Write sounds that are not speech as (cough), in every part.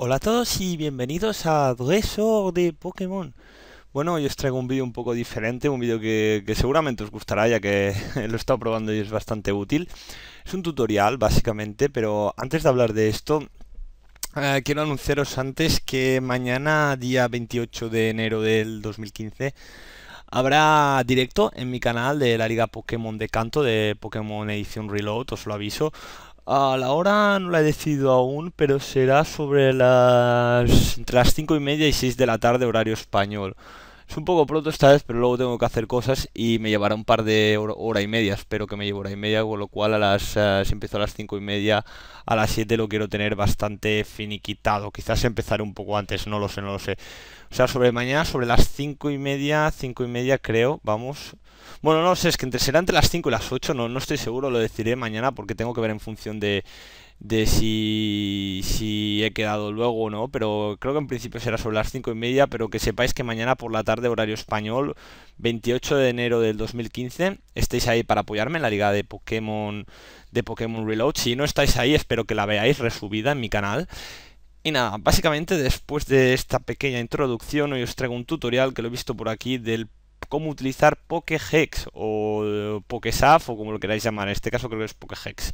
Hola a todos y bienvenidos a Dresor de Pokémon. Bueno, hoy os traigo un vídeo un poco diferente, un vídeo que, seguramente os gustará ya que (laughs) lo he estado probando y es bastante útil. Es un tutorial, básicamente, pero antes de hablar de esto, eh, quiero anunciaros antes que mañana, día 28 de enero del 2015, Habrá directo en mi canal de la Liga Pokémon de Canto de Pokémon Edición Reload, os lo aviso. A la hora no la he decidido aún, pero será sobre las... entre las cinco y media y 6 de la tarde horario español. Es un poco pronto esta vez, pero luego tengo que hacer cosas y me llevará un par de hora, y media. Espero que me lleve hora y media, con lo cual a las, eh, si empiezo a las cinco y media, a las 7 lo quiero tener bastante finiquitado. Quizás empezaré un poco antes, no lo sé, no lo sé. O sea, sobre mañana, sobre las cinco y media, cinco y media creo, vamos. Bueno, no sé, es que entre, será entre las 5 y las 8, no, no estoy seguro, lo deciré mañana porque tengo que ver en función de, si, si he quedado luego o no, pero creo que en principio será sobre las 5 y media, pero que sepáis que mañana por la tarde, horario español, 28 de enero del 2015, estéis ahí para apoyarme en la liga de Pokémon, de Pokémon Reload. Si no estáis ahí, espero que la veáis resubida en mi canal. Y nada, básicamente después de esta pequeña introducción hoy os traigo un tutorial que lo he visto por aquí del cómo utilizar Pokehex o eh, Pokesaf o como lo queráis llamar. En este caso creo que es Pokehex.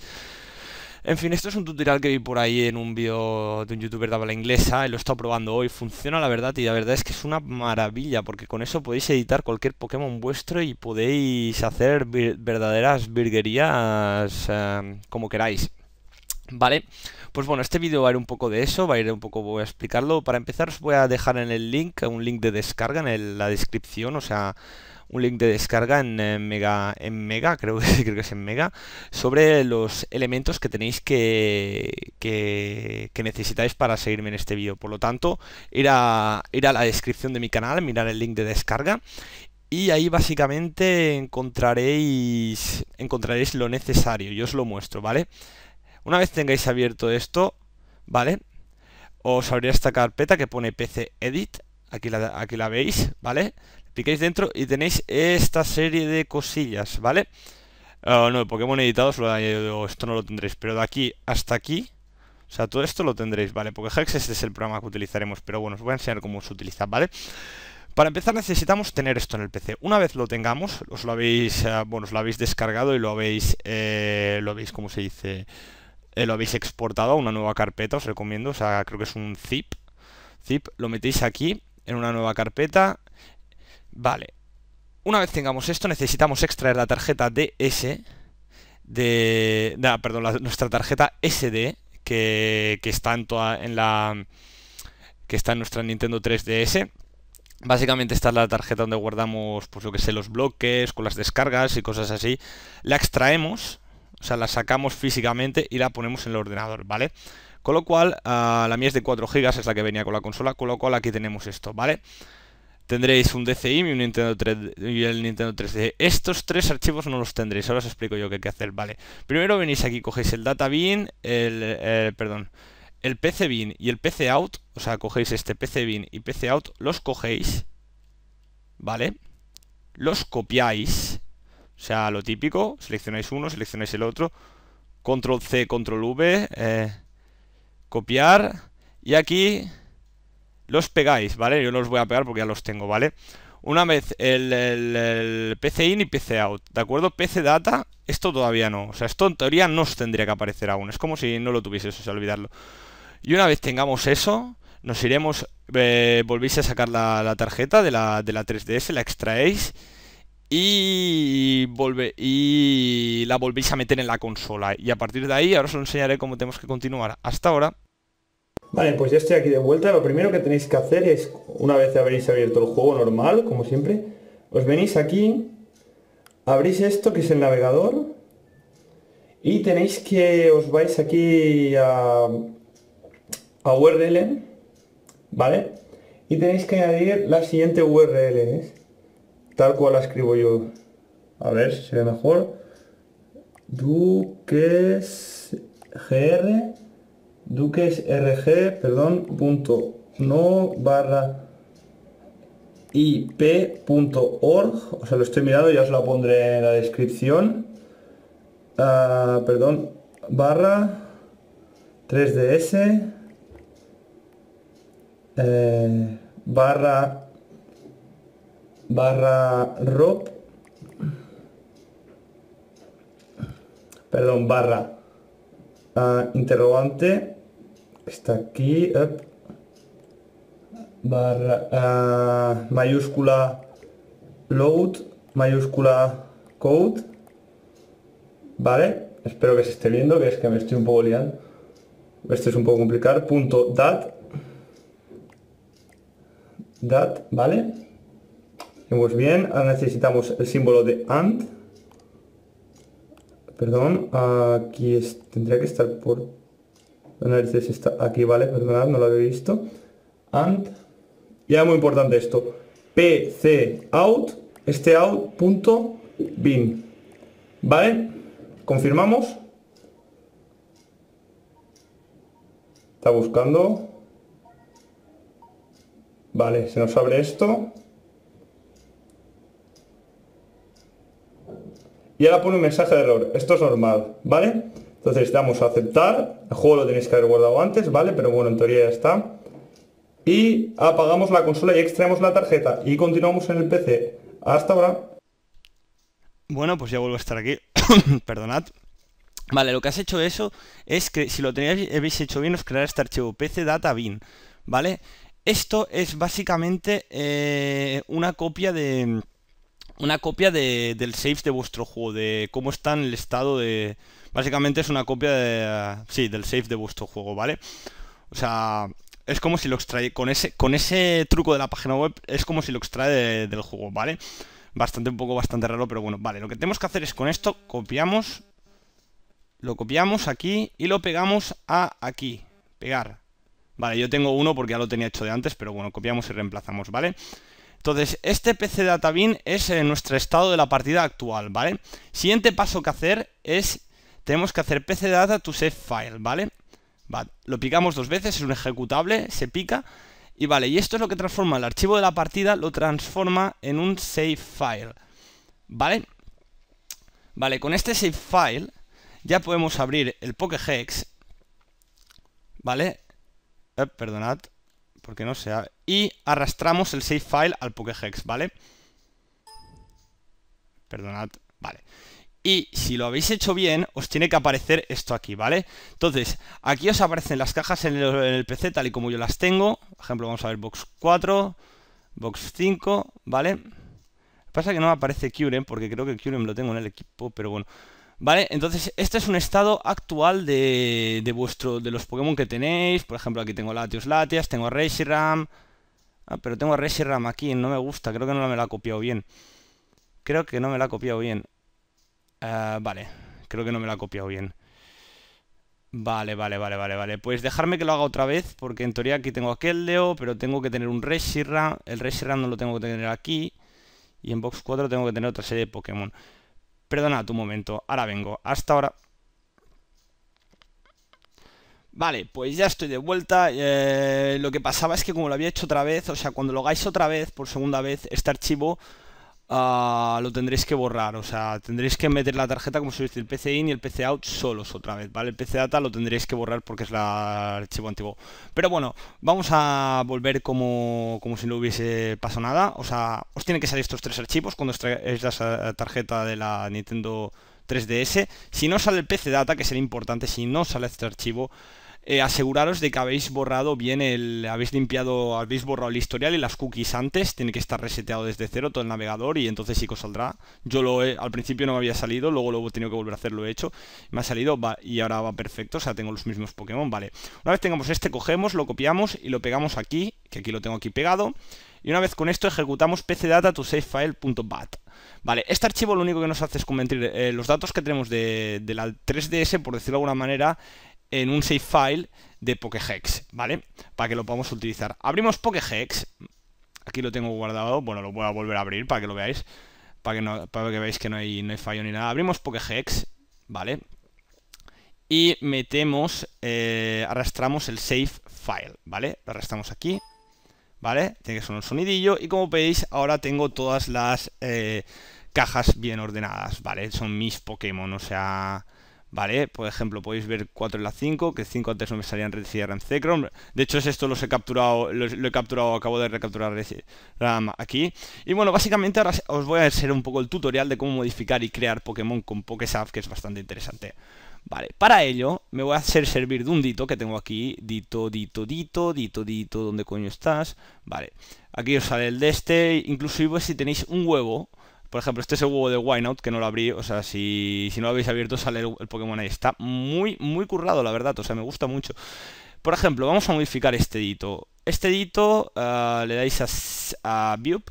En fin, esto es un tutorial que vi por ahí en un vídeo de un youtuber de habla inglesa y lo he estado probando hoy. Funciona la verdad y la verdad es que es una maravilla porque con eso podéis editar cualquier Pokémon vuestro y podéis hacer verdaderas virguerías eh, como queráis. ¿Vale? Pues bueno, este vídeo va a ir un poco de eso, va a ir un poco, voy a explicarlo. Para empezar os voy a dejar en el link, un link de descarga en la descripción, o sea, un link de descarga en, eh, Mega, en Mega, (laughs) creo que, creo que es en Mega, sobre los elementos que tenéis que, que, necesitáis para seguirme en este vídeo. Por lo tanto, ir a, la descripción de mi canal, mirar el link de descarga y ahí básicamente encontraréis encontraréis lo necesario, yo os lo muestro, ¿vale? Una vez tengáis abierto esto, ¿vale? Os abrirá esta carpeta que pone PC Edit, aquí la, aquí la veis, ¿vale? Piquéis dentro y tenéis esta serie de cosillas, ¿vale? Ah, no, Pokémon editados, lo, eh, esto no lo tendréis, pero de aquí hasta aquí, o sea, todo esto lo tendréis, ¿vale? Porque Hex este es el programa que utilizaremos, pero bueno, os voy a enseñar cómo se utiliza, ¿vale? Para empezar necesitamos tener esto en el PC. Una vez lo tengamos, os lo habéis, ah, bueno, lo habéis descargado y lo habéis, eh, lo habéis, ¿cómo se dice? Eh, lo habéis exportado a una nueva carpeta, os recomiendo, o sea, creo que es un zip. Zip, lo metéis aquí, en una nueva carpeta. Vale. Una vez tengamos esto, necesitamos extraer la tarjeta DS de... perdón, nuestra tarjeta SD que, que está en, la... que está nuestra Nintendo 3DS. Básicamente está es la tarjeta donde guardamos, pues lo que sé, los bloques, con las descargas y cosas así. La extraemos, o sea, la sacamos físicamente y la ponemos en el ordenador, ¿vale? Con lo cual, ah, la mía es de 4 GB, es la que venía con la consola, con lo cual aquí tenemos esto, ¿vale? Tendréis un DCI y, un Nintendo 3, y el Nintendo 3D. Estos tres archivos no los tendréis, ahora os explico yo qué hay que hacer, ¿vale? Primero venís aquí, cogéis el data bin, el, perdón, el PC bin y el PC out, o sea, cogéis este PC bin y PC out, los cogéis, ¿vale? Los copiáis o sea, lo típico, seleccionáis uno, seleccionáis el otro, control C, control V, eh, copiar y aquí los pegáis, ¿vale? Yo no los voy a pegar porque ya los tengo, ¿vale? Una vez el, PC in y PC out, ¿de acuerdo? PC data, esto todavía no, o sea, esto en teoría no os tendría que aparecer aún, es como si no lo tuviese, o olvidarlo. Y una vez tengamos eso, nos iremos, eh, volvéis a sacar la, tarjeta de la, de la 3DS, la extraéis y, vuelve y la volvéis a meter en la consola. Y a partir de ahí, ahora os enseñaré cómo tenemos que continuar. Hasta ahora. Vale, pues ya estoy aquí de vuelta. Lo primero que tenéis que hacer es, una vez habréis abierto el juego normal, como siempre, os venís aquí, abrís esto que es el navegador y tenéis que, os vais aquí a, a URL, ¿vale? Y tenéis que añadir la siguiente URL tal cual la escribo yo. A ver si se ve mejor. Duques GR Duques RG, perdón, punto no barra ip.org, o sea, lo estoy mirando, ya os lo pondré en la descripción. Ah, perdón, barra 3ds eh, barra barra rob perdón barra ah, interrogante está aquí barra ah, mayúscula load mayúscula code vale espero que se esté viendo que es que me estoy un poco liando esto es un poco complicado punto dat dat vale Hemos bien, ahora necesitamos el símbolo de AND. Perdón, aquí tendría que estar por... está aquí, vale, perdonad, no lo había visto. AND. ya es muy importante esto. PC out, este out, punto, bin. ¿Vale? Confirmamos. Está buscando. Vale, se nos abre esto. y ahora pone un mensaje de error. Esto es normal, ¿vale? Entonces damos a aceptar. El juego lo tenéis que haber guardado antes, ¿vale? Pero bueno, en teoría ya está. Y apagamos la consola y extraemos la tarjeta y continuamos en el PC. Hasta ahora. Bueno, pues ya vuelvo a estar aquí. (coughs) Perdonad. Vale, lo que has hecho eso es que si lo tenéis, habéis hecho bien, os crear este archivo PC data bin ¿vale? Esto es básicamente eh, una copia de una copia del save de vuestro juego, de cómo está en el estado de... Básicamente es una copia de, sí, del save de vuestro juego, ¿vale? O sea, es como si lo extrae... Con ese, con ese truco de la página web es como si lo extrae del juego, ¿vale? Bastante, un poco bastante raro, pero bueno, vale. Lo que tenemos que hacer es con esto, copiamos... Lo copiamos aquí y lo pegamos a aquí. Pegar. Vale, yo tengo uno porque ya lo tenía hecho de antes, pero bueno, copiamos y reemplazamos, ¿vale? vale entonces, este PC Bin es eh, nuestro estado de la partida actual, ¿vale? Siguiente paso que hacer es, tenemos que hacer PC Data to Save File, ¿vale? lo picamos dos veces, es un ejecutable, se pica, y vale, y esto es lo que transforma el archivo de la partida, lo transforma en un save file, ¿vale? Vale, con este save file ya podemos abrir el Pokehex, ¿vale? Eh, perdonad, porque no sea Y arrastramos el save file al Pokéhex, ¿vale? Perdonad, vale. Y si lo habéis hecho bien, os tiene que aparecer esto aquí, ¿vale? Entonces, aquí os aparecen las cajas en el, PC tal y como yo las tengo. Por ejemplo, vamos a ver box 4, box 5, ¿vale? Pasa que no me aparece Curem, porque creo que Curem lo tengo en el equipo, pero bueno. ¿Vale? Entonces, este es un estado actual de, de, vuestro, de los Pokémon que tenéis. Por ejemplo, aquí tengo Latios Latias, tengo a Reshiram. Ah, pero tengo a Reshiram aquí, no me gusta, creo que no me la ha copiado bien. Creo que no me la ha copiado bien. Ah, vale, creo que no me la ha copiado bien. Vale, vale, vale, vale, vale. Pues dejarme que lo haga otra vez, porque en teoría aquí tengo a Keldeo, pero tengo que tener un Reshiram. El Reshiram no lo tengo que tener aquí. Y en Box 4 tengo que tener otra serie de Pokémon. Perdona tu momento, ahora vengo. Hasta ahora. Vale, pues ya estoy de vuelta. Eh, lo que pasaba es que como lo había hecho otra vez, o sea, cuando lo hagáis otra vez, por segunda vez, este archivo Ah, lo tendréis que borrar, o sea, tendréis que meter la tarjeta como si fuese el PC in y el PC out solos otra vez, ¿vale? El PC data lo tendréis que borrar porque es la... el archivo antiguo. Pero bueno, vamos a volver como, como si no hubiese pasado nada, o sea, os tienen que salir estos tres archivos cuando extraéis la tarjeta de la Nintendo 3DS. Si no sale el PC data, que sería importante, si no sale este archivo, eh, aseguraros de que habéis borrado bien el, habéis limpiado, habéis borrado el historial y las cookies antes, tiene que estar reseteado desde cero todo el navegador y entonces sí que os saldrá. Yo lo he, al principio no me había salido, luego lo he tenido que volver a hacer, lo he hecho, me ha salido va, y ahora va perfecto, o sea, tengo los mismos Pokémon, vale. Una vez tengamos este, cogemos, lo copiamos y lo pegamos aquí, que aquí lo tengo aquí pegado. Y una vez con esto ejecutamos pcdata to Vale, este archivo lo único que nos hace es convertir eh, los datos que tenemos de, de la 3DS, por decirlo de alguna manera, en un save file de Pokehex, ¿vale? Para que lo podamos utilizar. Abrimos Pokehex. Aquí lo tengo guardado. Bueno, lo voy a volver a abrir para que lo veáis. Para que, que veáis que no hay, no hay fallo ni nada. Abrimos Pokehex, ¿vale? Y metemos, eh, arrastramos el save file, ¿vale? Lo arrastramos aquí, ¿vale? Tiene que sonar un sonidillo. Y como veis, ahora tengo todas las eh, cajas bien ordenadas, ¿vale? Son mis Pokémon, o sea ¿vale? Por ejemplo, podéis ver 4 en la 5, que 5 antes no me salían en Cecron. De hecho, es esto los he capturado, lo he capturado, acabo de recapturar RAM aquí. Y bueno, básicamente ahora os voy a hacer un poco el tutorial de cómo modificar y crear Pokémon con PokéSap, que es bastante interesante. Vale, para ello me voy a hacer servir de un dito que tengo aquí. Dito, dito, dito, dito, dito, ¿dónde coño estás? Vale, aquí os sale el de este. Inclusive si tenéis un huevo, por ejemplo, este es el huevo de Wineout, que no lo abrí. O sea, si, si no lo habéis abierto, sale el, Pokémon ahí. Está muy, muy currado, la verdad. O sea, me gusta mucho. Por ejemplo, vamos a modificar este dito. Este dito ah, le dais a, View,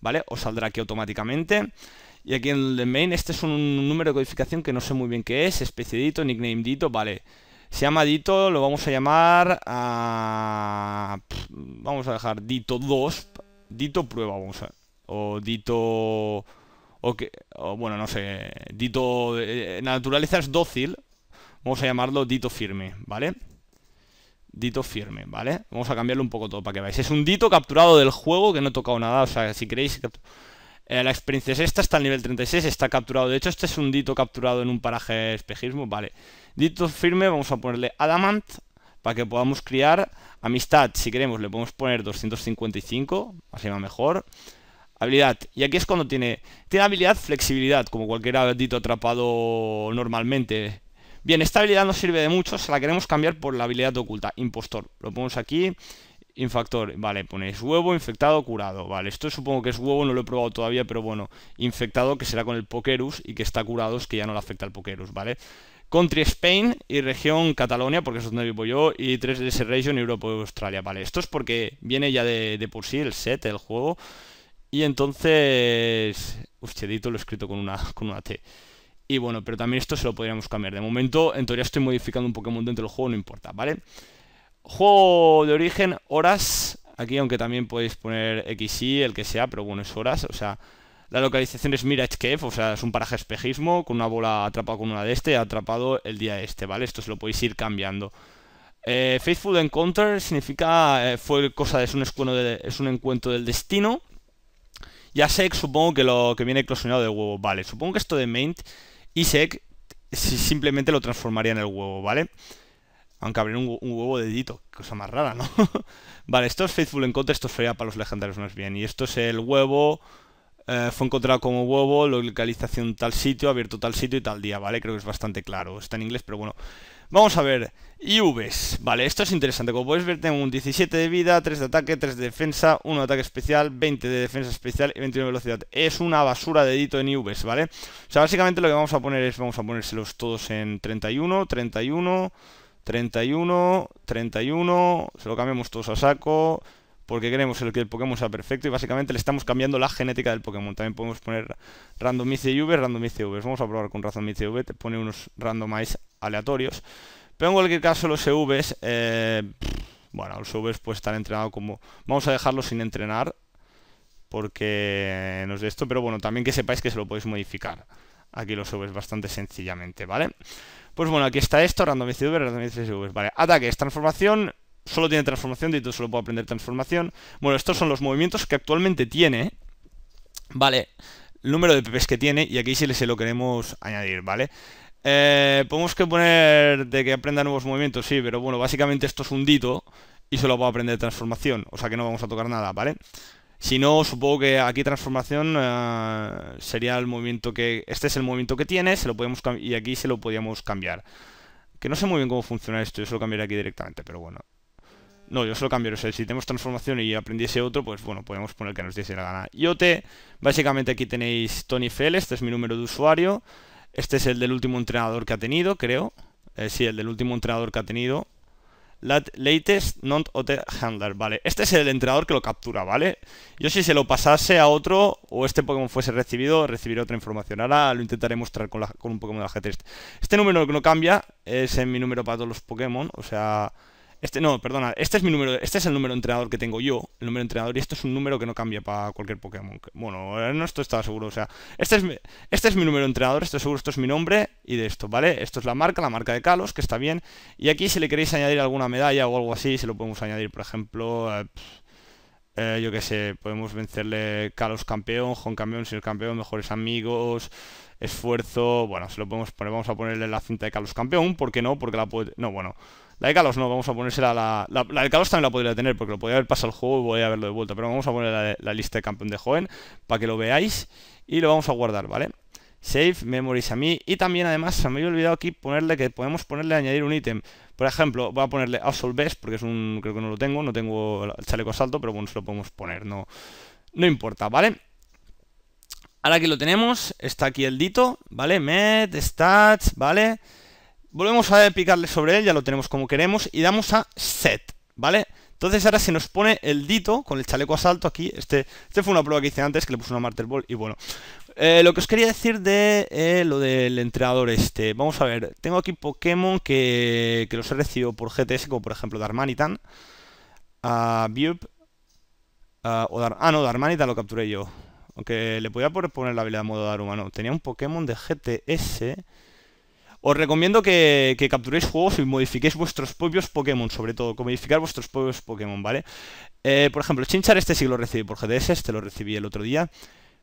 ¿vale? Os saldrá aquí automáticamente. Y aquí en el main, este es un número de codificación que no sé muy bien qué es. Especie dito, nickname dito, vale. Se llama Dito, lo vamos a llamar a... Ah, vamos a dejar Dito 2. Dito prueba, vamos a o dito... O, que, o bueno, no sé, dito... Eh, naturaleza es dócil, vamos a llamarlo dito firme, ¿vale? Dito firme, ¿vale? Vamos a cambiarlo un poco todo para que veáis. Es un dito capturado del juego que no he tocado nada, o sea, si queréis... Eh, la experiencia es esta, está al nivel 36, está capturado. De hecho, este es un dito capturado en un paraje espejismo, vale. Dito firme, vamos a ponerle adamant para que podamos criar amistad. Si queremos, le podemos poner 255, así va mejor. Habilidad. Y aquí es cuando tiene... Tiene habilidad flexibilidad, como cualquier abadito atrapado normalmente. Bien, esta habilidad no sirve de mucho, se la queremos cambiar por la habilidad oculta, impostor. Lo ponemos aquí, infactor, vale, ponéis huevo, infectado, curado. Vale, esto supongo que es huevo, no lo he probado todavía, pero bueno, infectado que será con el Pokerus y que está curado es que ya no le afecta el Pokerus, ¿vale? Country Spain y región Catalonia, porque es donde vivo yo, y 3DS Region Europa y Australia, ¿vale? Esto es porque viene ya de, de por sí el set, el juego. Y entonces... ustedito lo he escrito con una, con una T. Y bueno, pero también esto se lo podríamos cambiar. De momento, en teoría estoy modificando un Pokémon dentro del juego, no importa, ¿vale? Juego de origen, horas. Aquí, aunque también podéis poner XY, el que sea, pero bueno, es horas. O sea, la localización es Mirage Cave, o sea, es un paraje espejismo, con una bola atrapada con una de este, atrapado el día este, ¿vale? Esto se lo podéis ir cambiando. Eh, Faithful Encounter significa, eh, fue cosa, un, de, es un encuentro del destino. Ya sec supongo que lo que viene eclosionado de huevo, vale. Supongo que esto de Main y si simplemente lo transformaría en el huevo, ¿vale? Aunque abrir un, huevo de dito cosa más rara, ¿no? (laughs) vale, esto es Faithful Encounter, esto sería para los legendarios más bien. Y esto es el huevo, eh, fue encontrado como huevo, localización tal sitio, abierto tal sitio y tal día, ¿vale? Creo que es bastante claro. Está en inglés, pero bueno. Vamos a ver, IVs, vale, esto es interesante, como podéis ver tengo un 17 de vida, 3 de ataque, 3 de defensa, 1 de ataque especial, 20 de defensa especial y 21 de velocidad. Es una basura de edito en IVs, ¿vale? O sea, básicamente lo que vamos a poner es, vamos a ponérselos todos en 31, 31, 31, 31, se lo cambiamos todos a saco, porque queremos que el Pokémon sea perfecto y básicamente le estamos cambiando la genética del Pokémon. También podemos poner randomice y V, randomice y Vamos a probar con randomice y te pone unos randomize aleatorios. Pero en cualquier caso los EVs, eh, bueno, los EVs pues están entrenados como... Vamos a dejarlos sin entrenar porque nos de esto, pero bueno, también que sepáis que se lo podéis modificar. Aquí los EVs bastante sencillamente, ¿vale? Pues bueno, aquí está esto, random EVs. vale. Ataques, transformación, solo tiene transformación, de hecho solo puedo aprender transformación. Bueno, estos son los movimientos que actualmente tiene, ¿vale? El número de PPs que tiene y aquí sí se lo queremos añadir, ¿vale? Eh, podemos que poner de que aprenda nuevos movimientos, sí, pero bueno, básicamente esto es un dito y solo va a aprender transformación, o sea que no vamos a tocar nada, ¿vale? Si no, supongo que aquí transformación eh, sería el movimiento que... Este es el movimiento que tiene, se lo podemos y aquí se lo podíamos cambiar. Que no sé muy bien cómo funciona esto, yo se lo cambiaré aquí directamente, pero bueno. No, yo solo cambio, o sea, si tenemos transformación y aprendiese otro, pues bueno, podemos poner que nos diese la gana. yote, básicamente aquí tenéis Tony Fell, este es mi número de usuario. Este es el del último entrenador que ha tenido, creo. Eh, sí, el del último entrenador que ha tenido. latest non other handler, vale. Este es el entrenador que lo captura, ¿vale? Yo si se lo pasase a otro o este Pokémon fuese recibido, recibiré otra información. Ahora lo intentaré mostrar con, un Pokémon de la Este número que no cambia es en mi número para todos los Pokémon, o sea... Este, no, perdona, este es mi número, este es el número entrenador que tengo yo, el número entrenador, y esto es un número que no cambia para cualquier Pokémon. Bueno, eh, no estoy estaba seguro, o sea, este es, mi, este es mi número de entrenador, esto seguro, esto es mi nombre y de esto, ¿vale? Esto es la marca, la marca de Kalos, que está bien, y aquí si le queréis añadir alguna medalla o algo así, se lo podemos añadir, por ejemplo, eh, eh, yo qué sé, podemos vencerle Kalos campeón, Juan campeón, señor campeón, mejores amigos, esfuerzo, bueno, se lo podemos poner, vamos a ponerle la cinta de Kalos campeón, ¿por qué no? Porque la puede, no, bueno... La de Kalos no, vamos a ponérsela la, la, la de Kalos también la podría tener porque lo podría haber pasado el juego y voy a verlo de vuelta. Pero vamos a poner la, lista de campeón de joven para que lo veáis y lo vamos a guardar, ¿vale? Save Memories a mí y también además se me había olvidado aquí ponerle que podemos ponerle añadir un ítem. Por ejemplo, voy a ponerle absolves, porque es un creo que no lo tengo, no tengo el chaleco salto pero bueno, se lo podemos poner, no no importa, ¿vale? Ahora aquí lo tenemos, está aquí el dito, ¿vale? Med, stats, ¿vale? vale Volvemos a picarle sobre él, ya lo tenemos como queremos, y damos a set, ¿vale? Entonces ahora se nos pone el dito con el chaleco asalto aquí. Este, este fue una prueba que hice antes, que le puse una martel ball y bueno. Eh, lo que os quería decir de eh, lo del entrenador este. Vamos a ver, tengo aquí Pokémon que, que los he recibido por GTS, como por ejemplo Darmanitan, a uh, o Dar ah no, Darmanitan lo capturé yo. Aunque le podía poner la habilidad de modo dar humano Tenía un Pokémon de GTS os recomiendo que, capturéis juegos y modifiquéis vuestros propios Pokémon, sobre todo, modificar vuestros propios Pokémon, ¿vale? Eh, por ejemplo, Chinchar este sí lo recibí por GDS, este lo recibí el otro día.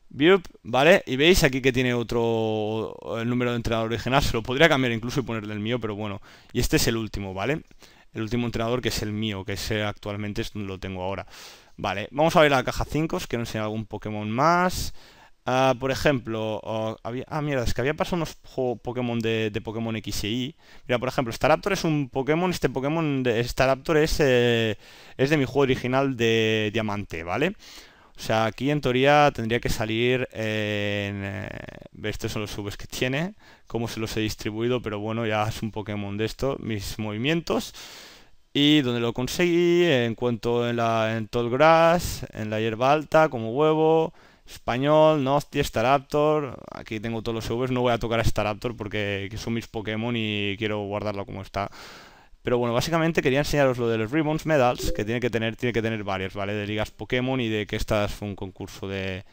view ¿vale? Y veis aquí que tiene otro el número de entrenador original, se lo podría cambiar incluso y ponerle el mío, pero bueno. Y este es el último, ¿vale? El último entrenador que es el mío, que es actualmente lo tengo ahora. Vale, vamos a ver la caja 5, es que si hay algún Pokémon más. Ah, por ejemplo, había, ah, mierda, es que había pasado unos Pokémon de, Pokémon X y Y. Mira, por ejemplo, Staraptor es un Pokémon, este Pokémon de Staraptor es, eh, es de mi juego original de Diamante, ¿vale? O sea, aquí en teoría tendría que salir en... Eh, estos son los subes que tiene, cómo se los he distribuido, pero bueno, ya es un Pokémon de esto, mis movimientos. Y donde lo conseguí, en cuanto en, la, en en la hierba alta, como huevo... Español, star Staraptor. Aquí tengo todos los EVs, No voy a tocar a Staraptor porque son mis Pokémon y quiero guardarlo como está. Pero bueno, básicamente quería enseñaros lo de los Ribbons Medals, que tiene que tener, tiene que tener varios, ¿vale? De ligas Pokémon y de que esta fue un concurso de,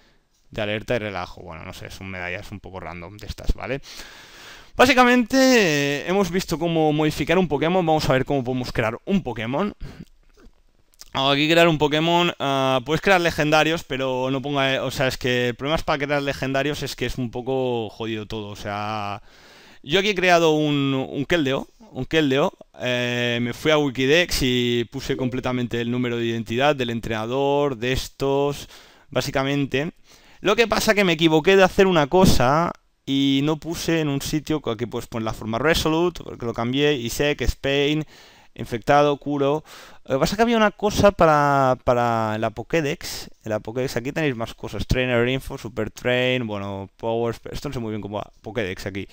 alerta y relajo. Bueno, no sé, son medallas un poco random de estas, ¿vale? Básicamente eh, hemos visto cómo modificar un Pokémon, vamos a ver cómo podemos crear un Pokémon. Aquí crear un Pokémon, ah, puedes crear legendarios, pero no ponga... Eh, o sea, es que el problema es para crear legendarios es que es un poco jodido todo. O sea, yo aquí he creado un, Keldeo, un Keldeo. Eh, me fui a Wikidex y puse completamente el número de identidad del entrenador, de estos, básicamente. Lo que pasa que me equivoqué de hacer una cosa y no puse en un sitio que puedes poner la forma Resolute, porque lo cambié, que Spain infectado, curo. ¿Vas a cambiar había una cosa para, para la Pokédex. la Pokédex aquí tenéis más cosas. Trainer Info, Super Train, bueno, Powers... Esto no sé muy bien cómo va. Pokédex aquí.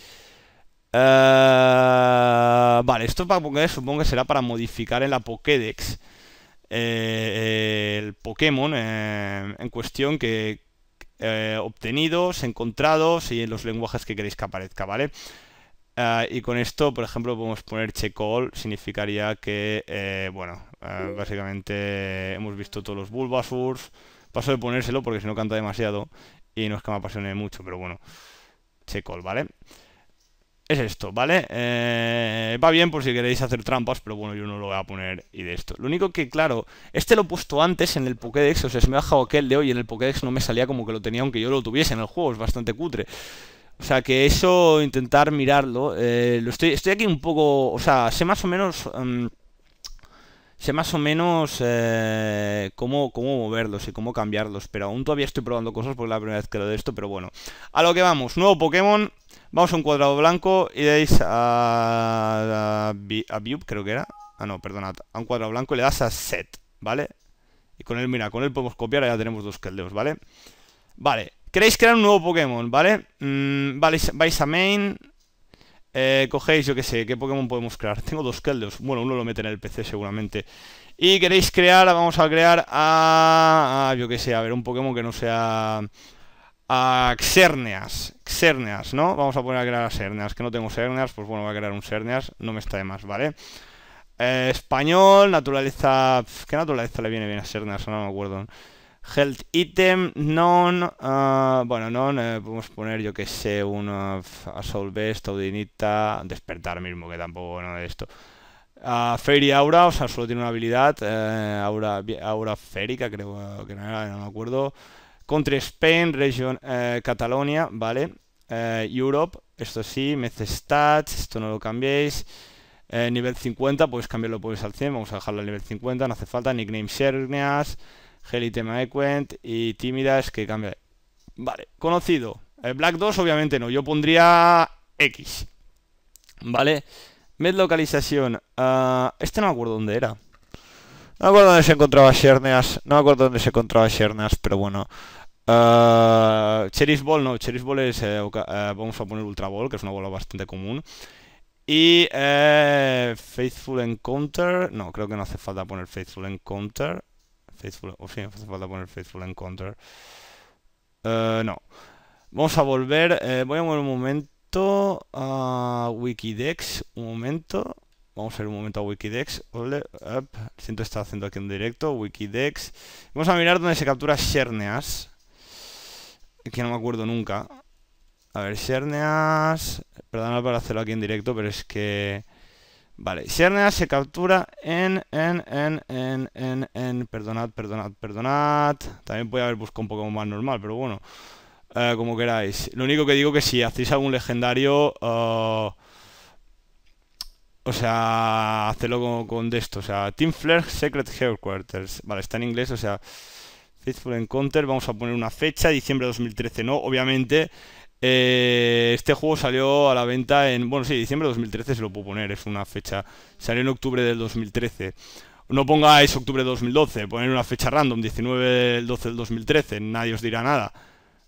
Eh, vale, esto para Pokédex supongo que será para modificar en la Pokédex eh, el Pokémon eh, en cuestión que obtenidos, encontrados y en los lenguajes que queréis que aparezca, ¿vale? vale eh, y con esto, por ejemplo, podemos poner check all, significaría que, eh, bueno, eh, básicamente hemos visto todos los Bulbasurs. Paso de ponérselo porque si no canta demasiado y no es que me apasione mucho, pero bueno, check all, ¿vale? Es esto, ¿vale? va bien por si queréis hacer trampas, pero bueno, yo no lo voy a poner y de esto. Lo único que, claro, este lo he puesto antes en el Pokédex, o sea, se me ha bajado aquel de hoy y en el Pokédex no me salía como que lo tenía aunque yo lo tuviese en el juego, es bastante cutre. O sea que eso, intentar mirarlo. Eh, estoy, estoy aquí un poco, o sea, sé más o menos... Em, sé más o menos eh, cómo, cómo moverlos y cómo cambiarlos, pero aún todavía estoy probando cosas porque es la primera vez que lo de esto, pero bueno. A lo que vamos, nuevo Pokémon, vamos a un cuadrado blanco y dais a, a, a creo que era. Ah, no, perdonad, a un cuadrado blanco y le das a Set, ¿vale? Y con él, mira, con él podemos copiar, ya tenemos dos Keldeos, ¿vale? Vale, Queréis crear un nuevo Pokémon, ¿vale? Mm, vais a main. Eh, cogéis, yo qué sé, ¿qué Pokémon podemos crear? Tengo dos Keldos. Bueno, uno lo mete en el PC seguramente. Y queréis crear, vamos a crear a, yo qué sé, a ver, un Pokémon que no sea... A Xerneas, Xerneas, ¿no? Vamos a poner a crear a Xerneas, que no tengo Xerneas, pues bueno, voy a crear un Xerneas, no me está de más, ¿vale? Eh, español, naturaleza... ¿Qué naturaleza le viene bien a Xerneas? No me acuerdo. Health item, non, ah, bueno, non, eh, podemos poner, yo que sé, un Assault Odinita. despertar mismo, que tampoco, bueno de esto. Fairy Aura, o sea, solo tiene una habilidad, eh, Aura, Aura Férica, creo que no era, no me acuerdo. contra Spain, región eh, Catalonia, vale. Europe, esto sí, Meth Stats, esto no lo cambiéis. nivel 50, pues cambiarlo pues al 100, vamos a dejarlo al nivel 50, no hace falta. Nickname Shernias. Gelitema Equent y Tímidas que cambia. Vale, conocido. El Black 2 obviamente no, yo pondría X. Vale, med localización. Ah, este no me acuerdo dónde era. No me acuerdo dónde se encontraba Sherneas, no me acuerdo dónde se encontraba Sherneas, pero bueno. Uh, ah, Cherish Ball, no, Cherish Ball es, eh, eh, vamos a poner Ultra Ball, que es una bola bastante común. Y eh, Faithful Encounter. No, creo que no hace falta poner Faithful Encounter. Faithful, o sí, hace falta poner Faithful Encounter. Eh, no. Vamos a volver, eh, voy a mover un momento a Wikidex, un momento. Vamos a ir un momento a Wikidex. Siento estar haciendo aquí en directo. Wikidex. Vamos a mirar dónde se captura Sherneas. Que no me acuerdo nunca. A ver, Sherneas. Perdona por hacerlo aquí en directo, pero es que. Vale, Sierra se captura en, en, en, en, en, en, perdonad, perdonad, perdonad. También puede haber buscado un poco más normal, pero bueno, eh, como queráis. Lo único que digo que si hacéis algún legendario, eh, o sea, hacedlo con, con, de esto. O sea, Team Flare Secret Headquarters. Vale, está en inglés, o sea, Faithful Encounter. Vamos a poner una fecha, diciembre de 2013, no, obviamente eh, este juego salió a la venta en, bueno, sí, diciembre de 2013 se lo puedo poner, es una fecha, salió en octubre del 2013. No pongáis octubre de 2012, poner una fecha random, 19 12 del 2013, nadie os dirá nada.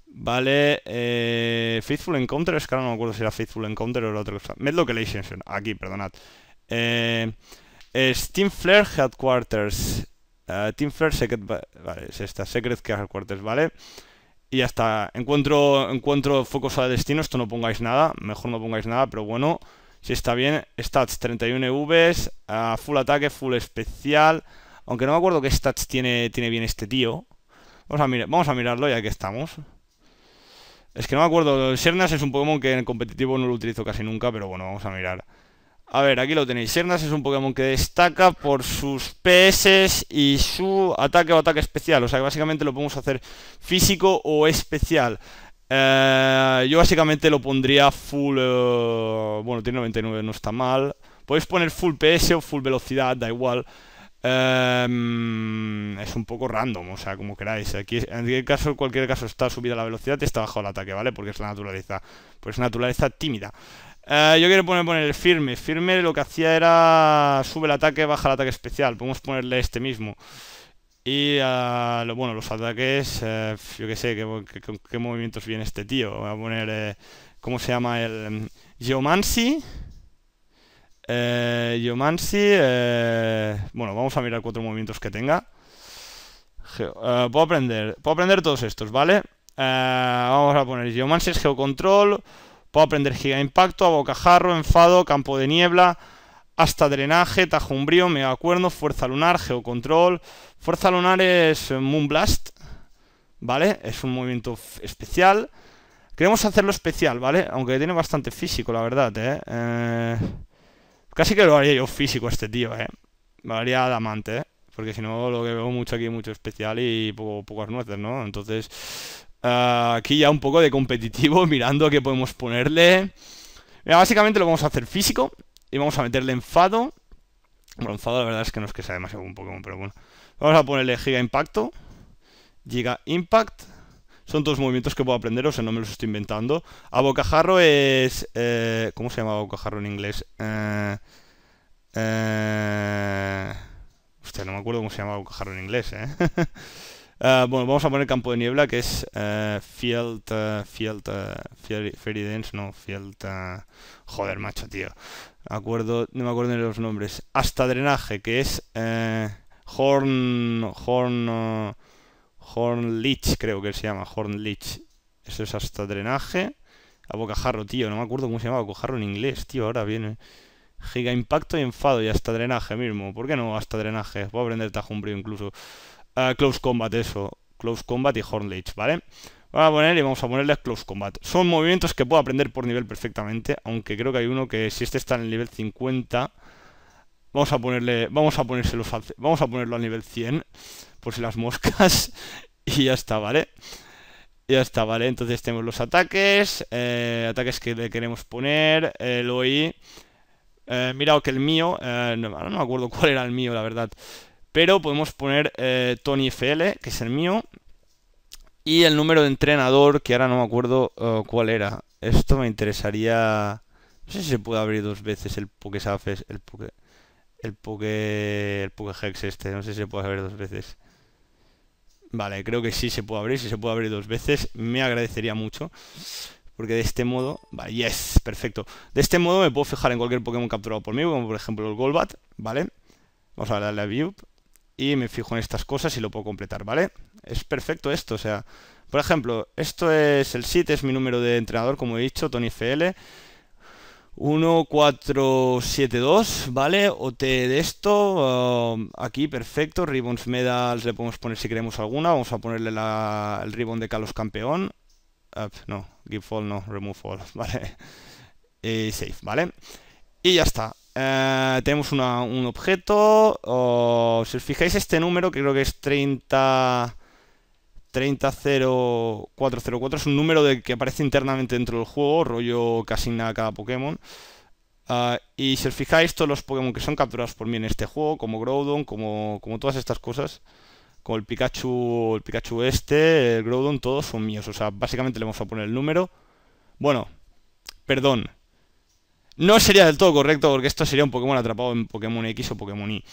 Vale, eh, Faithful Encounter, es que ahora no me acuerdo si era Faithful Encounter o era otra cosa. Medlocalization, aquí, perdonad. Eh, eh Flare Headquarters. Steam Team Flare Secret. Vale, es esta, Secret Headquarters, ¿vale? vale y ya está. Encuentro, encuentro focos a destino. Esto no pongáis nada. Mejor no pongáis nada, pero bueno. Si está bien. Stats 31 Vs. full ataque, full especial. Aunque no me acuerdo qué stats tiene, tiene bien este tío. Vamos a, vamos a mirarlo y que estamos. Es que no me acuerdo. Sernas es un Pokémon que en el competitivo no lo utilizo casi nunca, pero bueno, vamos a mirar. A ver, aquí lo tenéis. Sernas es un Pokémon que destaca por sus PS y su ataque o ataque especial. O sea que básicamente lo podemos hacer físico o especial. Eh, yo básicamente lo pondría full... Eh, bueno, tiene 99, no está mal. Podéis poner full PS o full velocidad, da igual. Em, es un poco random, o sea, como queráis. Aquí, en cualquier caso, en cualquier caso está subida la velocidad y está bajo el ataque, ¿vale? Porque es la naturaleza. Pues naturaleza tímida. Eh, yo quiero poner, poner el firme. Firme lo que hacía era sube el ataque, baja el ataque especial. Podemos ponerle este mismo. Y eh, lo, bueno, los ataques, eh, yo qué sé, qué, qué, movimientos viene este tío. Voy a poner, ¿cómo se llama? El mm, Geomancy. Eh, Geomancy. bueno, vamos a mirar cuatro movimientos que tenga. puedo aprender, puedo aprender todos estos, ¿vale? vamos a poner Geomancy, Geocontrol. Puedo aprender giga impacto, a bocajarro, enfado, campo de niebla, hasta drenaje, tajumbrío, mega cuerno, fuerza lunar, geocontrol. Fuerza lunar es Moonblast, ¿vale? Es un movimiento especial. Queremos hacerlo especial, ¿vale? Aunque tiene bastante físico, la verdad, ¿eh? eh casi que lo haría yo físico este tío, ¿eh? Lo haría Adamante, ¿eh? Porque si no, lo que veo mucho aquí es mucho especial y pocas nueces, ¿no? Entonces, Ah, aquí ya un poco de competitivo, (laughs) mirando qué podemos ponerle. Mira, básicamente lo vamos a hacer físico y vamos a meterle enfado. Bueno, enfado la verdad es que no es que sea demasiado un Pokémon, pero bueno. Vamos a ponerle Giga Impacto, Giga Impact. Son todos movimientos que puedo aprender, o sea, no me los estoy inventando. Abocajarro es... Eh, ¿Cómo se llama abocajarro en inglés? Eh, eh, hostia, no me acuerdo cómo se llama Bocajarro en inglés, eh. (laughs) Eh, bueno, vamos a poner campo de niebla, que es uh, eh, Field, uh, Field, Fairy no, Field, joder, macho, tío. Acuerdo, no me acuerdo de los nombres. Hasta drenaje, que es eh, Horn, Horn, Horn Leech, creo que se llama, Horn Eso es hasta drenaje. A bocajarro, tío, no me acuerdo cómo se llama bocajarro en inglés, tío, ahora viene. Giga impacto y enfado y hasta drenaje mismo. ¿Por qué no hasta drenaje? a aprender tajumbrío incluso. Close Combat, eso. Close Combat y Hornleach, ¿vale? Vamos a poner y vamos a ponerle Close Combat. Son movimientos que puedo aprender por nivel perfectamente, aunque creo que hay uno que si este está en el nivel 50, vamos a ponerle, vamos a ponérselos, vamos a ponerlo al nivel 100, por si las moscas, (laughs) y ya está, ¿vale? Ya está, ¿vale? Entonces tenemos los ataques, eh, ataques que le queremos poner, el OI... Eh, eh mirado que el mío, eh, no me acuerdo (laughs) cuál era el mío, la verdad pero podemos poner eh, Tony FL, que es el mío, y el número de entrenador, que ahora no me acuerdo eh, cuál era. Esto me interesaría... No sé si se puede abrir dos veces el Pokésafes, el Poké... El Poké... El Pokéhex este, no sé si se puede abrir dos veces. Vale, creo que sí se puede abrir, si se puede abrir dos veces me agradecería mucho. Porque de este modo... Vale, yes, perfecto. De este modo me puedo fijar en cualquier Pokémon capturado por mí, como por ejemplo el Golbat, ¿vale? Vamos a darle a View, y me fijo en estas cosas y lo puedo completar, ¿vale? Es perfecto esto, o sea, por ejemplo, esto es el sit, es mi número de entrenador, como he dicho, Tony FL. 1472, ¿vale? OT de esto, um, aquí perfecto, Ribbons Medals le podemos poner si queremos alguna, vamos a ponerle el ribbon de Carlos Campeón, no, give fall no, remove all, (laughs) ¿vale? Y eh, save, ¿vale? Y ya está, eh, tenemos un objeto. si os fijáis este número, que creo que es 30... 300404 es un número de, que aparece internamente dentro del juego, rollo casi nada cada Pokémon. Eh, y si os fijáis, todos los Pokémon que son capturados por mí en este juego, como Groudon, como, como todas estas cosas, como el Pikachu, el Pikachu este, el Groudon, todos son míos. O sea, básicamente le vamos a poner el número. Bueno, perdón, no sería del todo correcto porque esto sería un Pokémon atrapado en Pokémon X o Pokémon Y.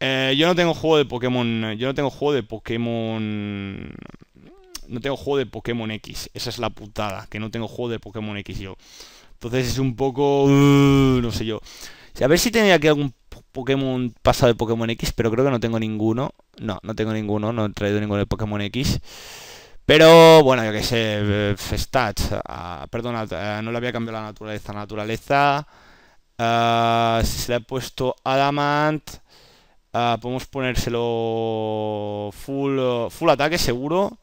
Eh, yo no tengo juego de Pokémon. Eh, yo no tengo juego de Pokémon. No tengo juego de Pokémon X. Esa es la putada, que no tengo juego de Pokémon X yo. Entonces es un poco. Uh, no sé yo. A ver si tenía aquí algún Pokémon pasado de Pokémon X, pero creo que no tengo ninguno. No, no tengo ninguno, no he traído ninguno de Pokémon X. Pero bueno, yo que sé, eh, stats, ah, perdona, eh, no le había cambiado la naturaleza, naturaleza. Ah, si se le ha puesto adamant, ah, podemos ponérselo full, full ataque seguro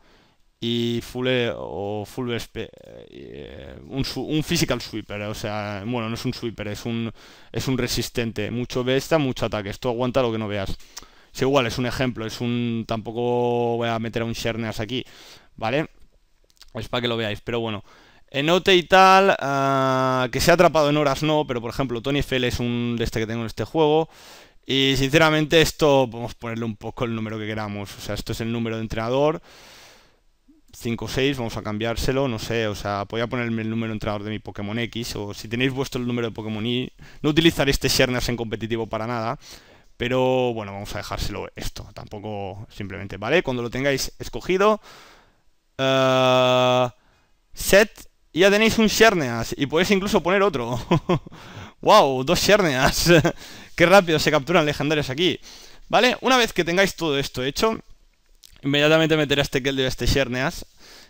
y full eh, o full un, un, physical sweeper o sea bueno no es un sweeper es un es un resistente mucho besta mucho ataque esto aguanta lo que no veas es igual es un ejemplo es un tampoco voy a meter a un Sherneas aquí ¿vale? Es para que lo veáis, pero bueno. en Enote y tal, ah, que se ha atrapado en horas no, pero por ejemplo Tony Fell es un de este que tengo en este juego. Y sinceramente esto, podemos ponerle un poco el número que queramos. O sea, esto es el número de entrenador. 5 o 6, vamos a cambiárselo, no sé, o sea, podía ponerme el número de entrenador de mi Pokémon X, o si tenéis vuestro el número de Pokémon Y, no utilizaré este Shernas en competitivo para nada, pero bueno, vamos a dejárselo esto, tampoco simplemente, ¿vale? Cuando lo tengáis escogido, Ah, set, y ya tenéis un Sherneas. Y podéis incluso poner otro. ¡Wow! (laughs) Dos Sherneas. (laughs) ¡Qué rápido se capturan legendarios aquí! ¿Vale? Una vez que tengáis todo esto hecho, inmediatamente meteré a este Keldeo, este Sherneas.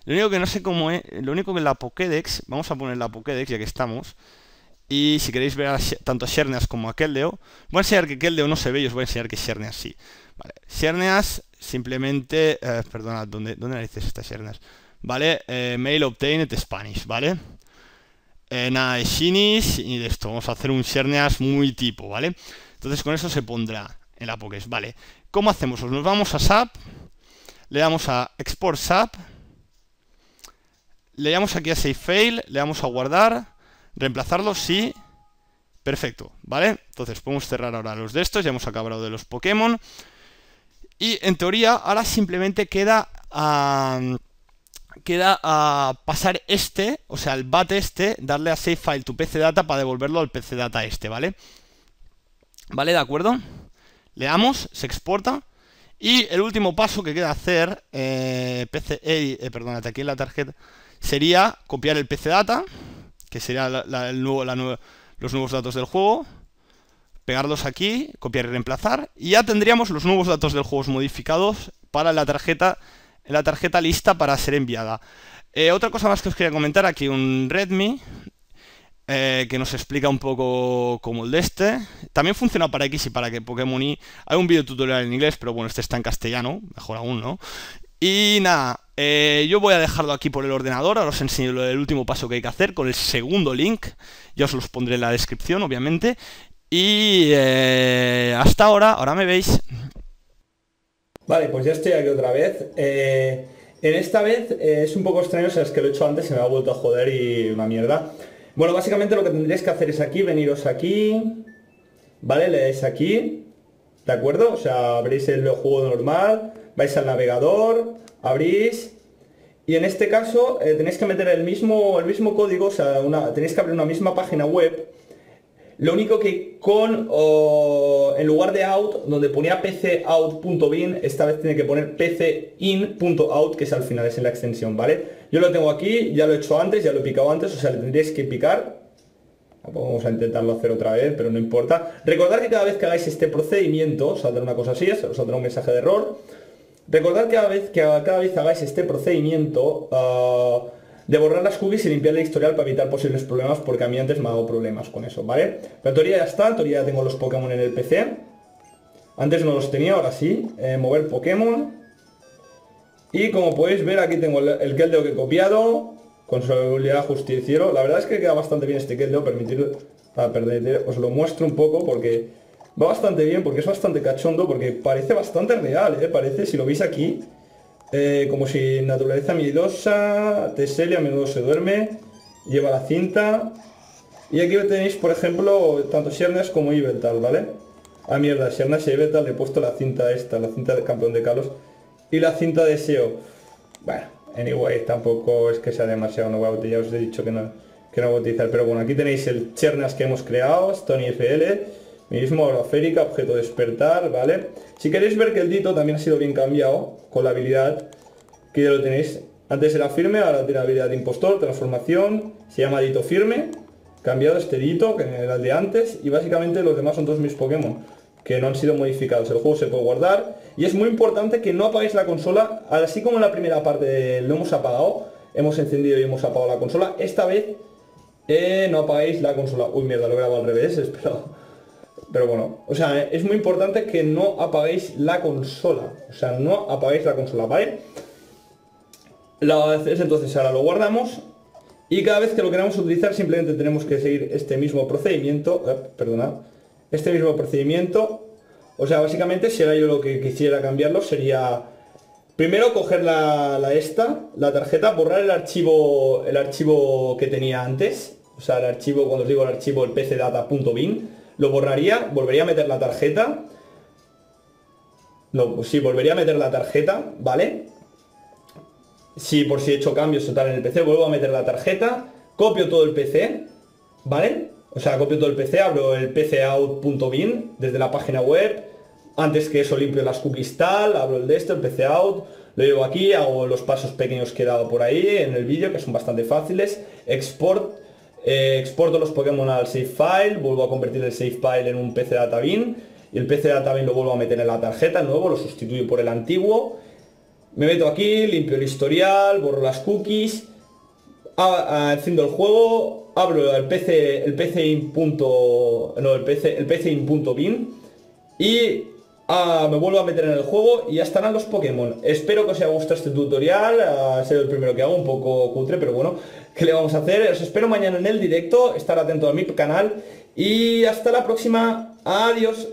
Lo único que no sé cómo es, lo único que la Pokédex, vamos a poner la Pokédex ya que estamos. Y si queréis ver tanto a Sherneas como a Keldeo, voy a enseñar que Keldeo no se ve y os voy a enseñar que Sherneas sí. Vale, simplemente, eh, perdona, ¿dónde, ¿dónde narices esta Sierneas? Vale, eh, mail obtained Spanish, ¿vale? Eh, nada de y de esto, vamos a hacer un Sierneas muy tipo, ¿vale? Entonces con eso se pondrá en la Pokés, ¿vale? ¿Cómo hacemos? Pues nos vamos a SAP, le damos a Export SAP, le damos aquí a Save Fail, le damos a guardar, reemplazarlo, sí, perfecto, ¿vale? Entonces podemos cerrar ahora los de estos, ya hemos acabado de los Pokémon, y en teoría ahora simplemente queda a... queda a ah, pasar este, o sea, el bat este, darle a save file PC data para devolverlo al PC data este, ¿vale? ¿Vale? ¿De acuerdo? Le damos, se exporta. Y el último paso que queda hacer, eh, PC, eh, perdón, aquí en la tarjeta, sería copiar el PC data que serían el nuevo, los nuevos datos del juego pegarlos aquí, copiar y reemplazar, y ya tendríamos los nuevos datos del juego modificados para la tarjeta, la tarjeta lista para ser enviada. Eh, otra cosa más que os quería comentar, aquí un Redmi, eh, que nos explica un poco como el de este. También funciona para X y para que Pokémon Y. Hay un video tutorial en inglés, pero bueno, este está en castellano, mejor aún, ¿no? Y nada, eh, yo voy a dejarlo aquí por el ordenador, ahora os enseño el último paso que hay que hacer con el segundo link, ya os los pondré en la descripción, obviamente, y eh, hasta ahora, ahora me veis. Vale, pues ya estoy aquí otra vez. Eh, en esta vez eh, es un poco extraño, o sea, es que lo he hecho antes, se me ha vuelto a joder y una mierda. Bueno, básicamente lo que tendréis que hacer es aquí, veniros aquí, ¿vale? Le dais aquí, ¿de acuerdo? O sea, abrís el juego normal, vais al navegador, abrís, y en este caso tenéis que meter el mismo, el mismo código, o sea, una, tenéis que abrir una misma página web, lo único que con, en lugar de out, donde ponía pcout.bin, esta vez tiene que poner pcin.out, que es al final, es en la extensión, ¿vale? Yo lo tengo aquí, ya lo he hecho antes, ya lo he picado antes, o sea, le tendréis que picar. Vamos a intentarlo hacer otra vez, pero no importa. Recordad que cada vez que hagáis este procedimiento, saldrá una cosa así, os saldrá un mensaje de error. Recordad que cada vez que cada vez hagáis este procedimiento, ah, de borrar las cookies y limpiar el historial para evitar posibles problemas, porque a mí antes me ha dado problemas con eso, ¿vale? La teoría ya está, teoría ya tengo los Pokémon en el PC. Antes no los tenía, ahora sí. Eh, mover Pokémon. Y como podéis ver, aquí tengo el, Keldeo que he copiado. Con su habilidad justiciero. La verdad es que queda bastante bien este Keldeo, permitir, para perder, os lo muestro un poco porque va bastante bien, porque es bastante cachondo, porque parece bastante real, ¿eh? Parece, si lo veis aquí, eh, como si naturaleza milidosa Teselia a menudo se duerme, lleva la cinta. Y aquí tenéis, por ejemplo, tanto Siernas como Ibertal, ¿vale? a ah, mierda, Siernas y Ibertal le he puesto la cinta esta, la cinta del campeón de calos Y la cinta de SEO. Bueno, anyway, tampoco es que sea demasiado, no voy ya os he dicho que no, que no voy a utilizar. Pero bueno, aquí tenéis el Chernas que hemos creado, Stony FL. Mirismo férica objeto despertar, ¿vale? Si queréis ver que el dito también ha sido bien cambiado con la habilidad, que ya lo tenéis. Antes era firme, ahora tiene habilidad de impostor, transformación, se llama dito firme. Cambiado este dito, que era el de antes, y básicamente los demás son todos mis Pokémon que no han sido modificados. El juego se puede guardar y es muy importante que no apagáis la consola, así como en la primera parte lo hemos apagado, hemos encendido y hemos apagado la consola, esta vez eh, no apagáis la consola. Uy, mierda, lo grabo al revés, (laughs) espero pero bueno, o sea, es muy importante que no apaguéis la consola. O sea, no apaguéis la consola, ¿vale? La, entonces ahora lo guardamos y cada vez que lo queramos utilizar simplemente tenemos que seguir este mismo procedimiento, eh, perdona, este mismo procedimiento. O sea, básicamente si era yo lo que quisiera cambiarlo sería primero coger la, la esta, la tarjeta, borrar el archivo, el archivo que tenía antes, o sea, el archivo, cuando os digo el archivo, el pcdata.bin lo borraría, volvería a meter la tarjeta. Lo, pues sí, volvería a meter la tarjeta, ¿vale? Si por si he hecho cambios total en el PC, vuelvo a meter la tarjeta, copio todo el PC, ¿vale? O sea, copio todo el PC, abro el pcout.bin desde la página web. Antes que eso limpio las cookies tal, abro el de esto, el pcout, lo llevo aquí, hago los pasos pequeños que he dado por ahí en el vídeo, que son bastante fáciles. Export eh, exporto los Pokémon al save file, vuelvo a convertir el save file en un PC Data Bin, y el PC Data Bin lo vuelvo a meter en la tarjeta nuevo, lo sustituyo por el antiguo, me meto aquí, limpio el historial, borro las cookies, enciendo el juego, abro el PC, el PC in punto, no, el PC, el PC punto bin, y Ah, me vuelvo a meter en el juego y ya estarán los Pokémon. Espero que os haya gustado este tutorial. Ah, ha sido el primero que hago, un poco cutre, pero bueno, ¿qué le vamos a hacer? Os espero mañana en el directo, estar atento a mi canal y hasta la próxima. Adiós.